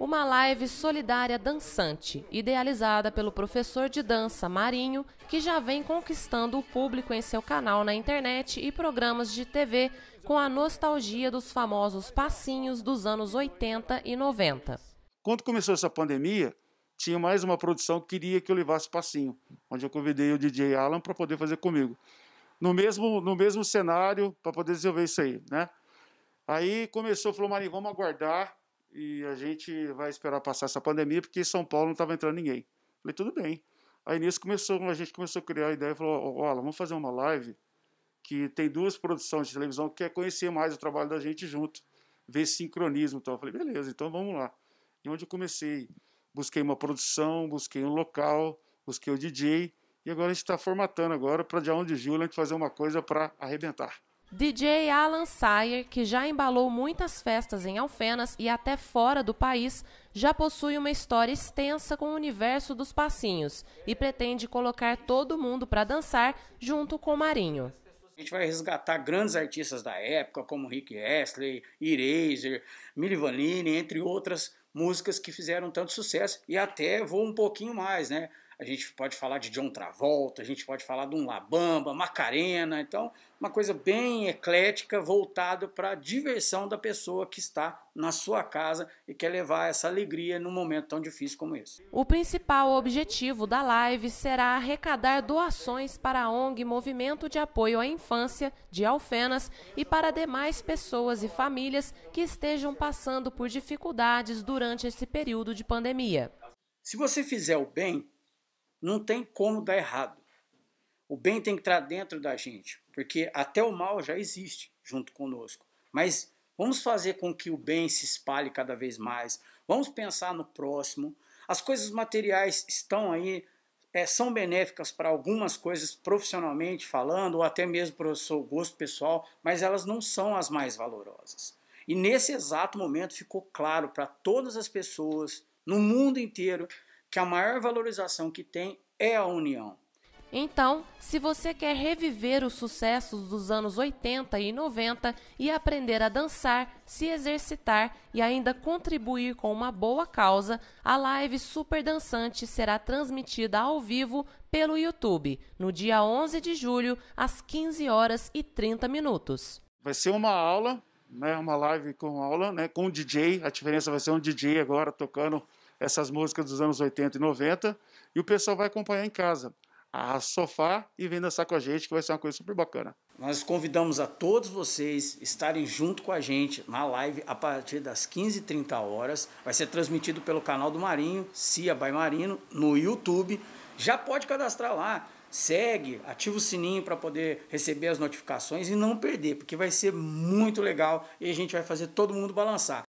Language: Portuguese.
uma live solidária dançante, idealizada pelo professor de dança Marinho, que já vem conquistando o público em seu canal na internet e programas de TV com a nostalgia dos famosos passinhos dos anos 80 e 90. Quando começou essa pandemia, tinha mais uma produção que queria que eu levasse passinho, onde eu convidei o DJ Alan para poder fazer comigo. No mesmo, no mesmo cenário, para poder desenvolver isso aí, né? Aí começou, falou, Marinho, vamos aguardar e a gente vai esperar passar essa pandemia porque em São Paulo não estava entrando ninguém. Falei, tudo bem. Aí nisso começou, a gente começou a criar a ideia, falou, olha, vamos fazer uma live que tem duas produções de televisão que quer conhecer mais o trabalho da gente junto, ver sincronismo então Eu falei, beleza, então vamos lá. E onde eu comecei, busquei uma produção, busquei um local, busquei o um DJ, e agora a gente está formatando agora para dia 1 de julho a gente fazer uma coisa para arrebentar. DJ Alan Sayer, que já embalou muitas festas em Alfenas e até fora do país, já possui uma história extensa com o universo dos passinhos e pretende colocar todo mundo para dançar junto com Marinho. A gente vai resgatar grandes artistas da época, como Rick Astley, Eraser, Milli Vanilli, entre outras músicas que fizeram tanto sucesso e até vou um pouquinho mais, né? a gente pode falar de John Travolta, a gente pode falar de um Labamba, Macarena, então uma coisa bem eclética voltada para a diversão da pessoa que está na sua casa e quer levar essa alegria num momento tão difícil como esse. O principal objetivo da live será arrecadar doações para a ONG Movimento de Apoio à Infância de Alfenas e para demais pessoas e famílias que estejam passando por dificuldades durante esse período de pandemia. Se você fizer o bem, não tem como dar errado. O bem tem que estar dentro da gente, porque até o mal já existe junto conosco. Mas vamos fazer com que o bem se espalhe cada vez mais. Vamos pensar no próximo. As coisas materiais estão aí, é, são benéficas para algumas coisas profissionalmente falando, ou até mesmo para o seu gosto pessoal, mas elas não são as mais valorosas. E nesse exato momento ficou claro para todas as pessoas, no mundo inteiro, que a maior valorização que tem é a união. Então, se você quer reviver os sucessos dos anos 80 e 90 e aprender a dançar, se exercitar e ainda contribuir com uma boa causa, a live Super Dançante será transmitida ao vivo pelo YouTube no dia 11 de julho, às 15 horas e 30 minutos. Vai ser uma aula, né, uma live com aula, né, com DJ. A diferença vai ser um DJ agora tocando essas músicas dos anos 80 e 90 e o pessoal vai acompanhar em casa. A sofá e vem dançar com a gente, que vai ser uma coisa super bacana. Nós convidamos a todos vocês estarem junto com a gente na live a partir das 15h30 horas. Vai ser transmitido pelo canal do Marinho, Cia by Marino, no YouTube. Já pode cadastrar lá segue, ativa o sininho para poder receber as notificações e não perder, porque vai ser muito legal e a gente vai fazer todo mundo balançar.